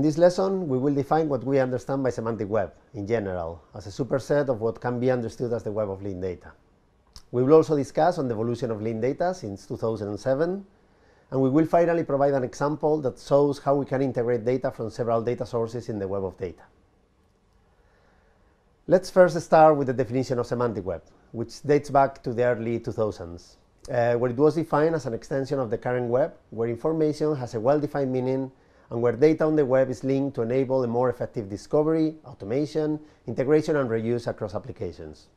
In this lesson, we will define what we understand by semantic web, in general, as a superset of what can be understood as the web of linked data. We will also discuss on the evolution of linked data since 2007, and we will finally provide an example that shows how we can integrate data from several data sources in the web of data. Let's first start with the definition of semantic web, which dates back to the early 2000s, uh, where it was defined as an extension of the current web, where information has a well-defined meaning and where data on the web is linked to enable a more effective discovery, automation, integration and reuse across applications.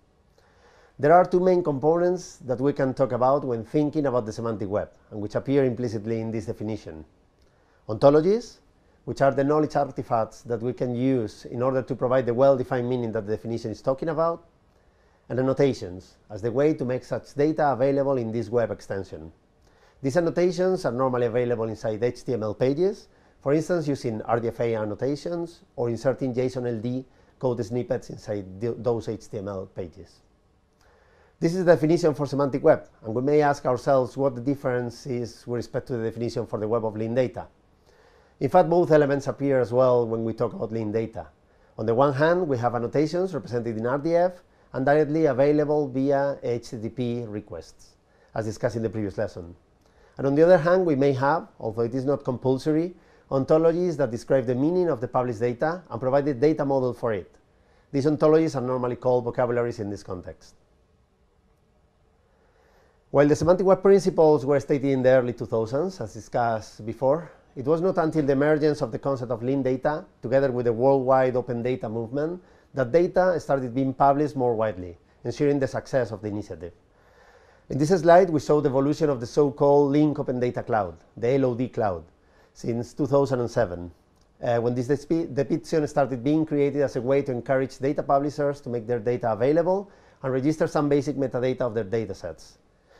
There are two main components that we can talk about when thinking about the semantic web, and which appear implicitly in this definition. Ontologies, which are the knowledge artifacts that we can use in order to provide the well-defined meaning that the definition is talking about, and annotations, as the way to make such data available in this web extension. These annotations are normally available inside HTML pages, for instance, using RDFA annotations or inserting JSON-LD code snippets inside those HTML pages. This is the definition for semantic web, and we may ask ourselves what the difference is with respect to the definition for the web of linked data. In fact, both elements appear as well when we talk about linked data. On the one hand, we have annotations represented in RDF and directly available via HTTP requests, as discussed in the previous lesson. And on the other hand, we may have, although it is not compulsory, ontologies that describe the meaning of the published data and provide the data model for it. These ontologies are normally called vocabularies in this context. While the semantic web principles were stated in the early 2000s, as discussed before, it was not until the emergence of the concept of lean data, together with the worldwide open data movement, that data started being published more widely, ensuring the success of the initiative. In this slide, we show the evolution of the so-called Link Open Data Cloud, the LOD cloud, since 2007, uh, when this depiction started being created as a way to encourage data publishers to make their data available and register some basic metadata of their datasets.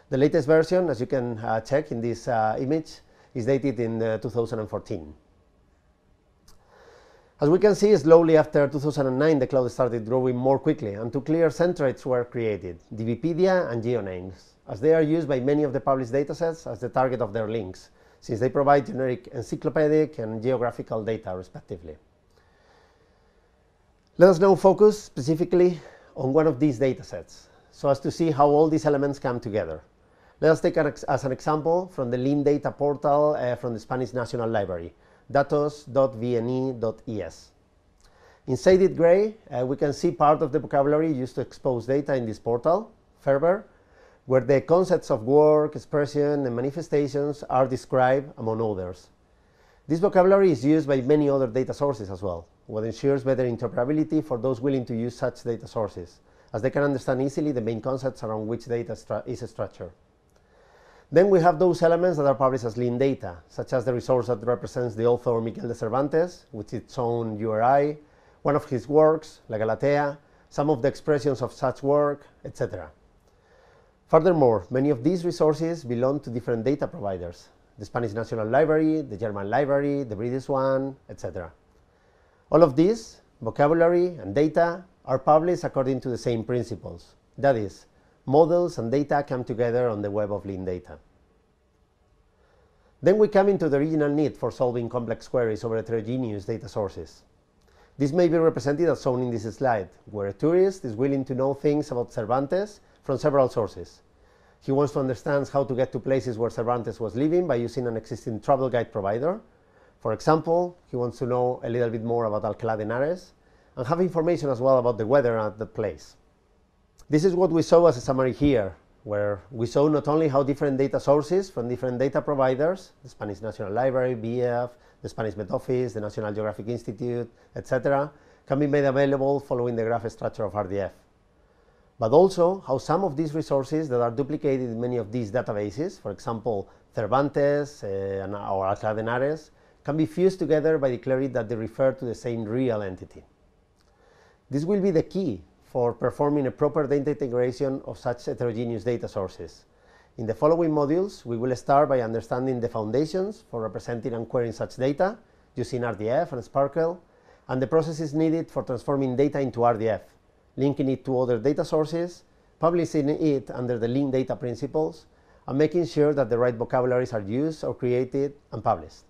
The latest version, as you can uh, check in this uh, image, is dated in uh, 2014. As we can see, slowly after 2009, the cloud started growing more quickly, and two clear centroids were created, DBpedia and GeoNames, as they are used by many of the published datasets as the target of their links, since they provide generic encyclopedic and geographical data respectively. Let us now focus specifically on one of these data sets, so as to see how all these elements come together. Let us take an as an example from the LIN Data portal uh, from the Spanish National Library, datos.vne.es. In shaded gray, uh, we can see part of the vocabulary used to expose data in this portal, Ferber, where the concepts of work, expression, and manifestations are described, among others. This vocabulary is used by many other data sources as well, what ensures better interoperability for those willing to use such data sources, as they can understand easily the main concepts around which data is structured. Then we have those elements that are published as linked data, such as the resource that represents the author Miguel de Cervantes, with its own URI, one of his works, La Galatea, some of the expressions of such work, etc. Furthermore, many of these resources belong to different data providers, the Spanish National Library, the German Library, the British one, etc. All of these, vocabulary and data, are published according to the same principles. That is, models and data come together on the web of Lean Data. Then we come into the original need for solving complex queries over heterogeneous data sources. This may be represented as shown in this slide, where a tourist is willing to know things about Cervantes from several sources. He wants to understand how to get to places where Cervantes was living by using an existing travel guide provider. For example, he wants to know a little bit more about Alcalá de Henares and have information as well about the weather at the place. This is what we saw as a summary here, where we saw not only how different data sources from different data providers, the Spanish National Library, BF, the Spanish Met Office, the National Geographic Institute, etc., can be made available following the graph structure of RDF but also how some of these resources that are duplicated in many of these databases, for example, Cervantes uh, or Alcalá de Henares, can be fused together by declaring that they refer to the same real entity. This will be the key for performing a proper data integration of such heterogeneous data sources. In the following modules, we will start by understanding the foundations for representing and querying such data using RDF and Sparkle, and the processes needed for transforming data into RDF, linking it to other data sources, publishing it under the linked data principles, and making sure that the right vocabularies are used or created and published.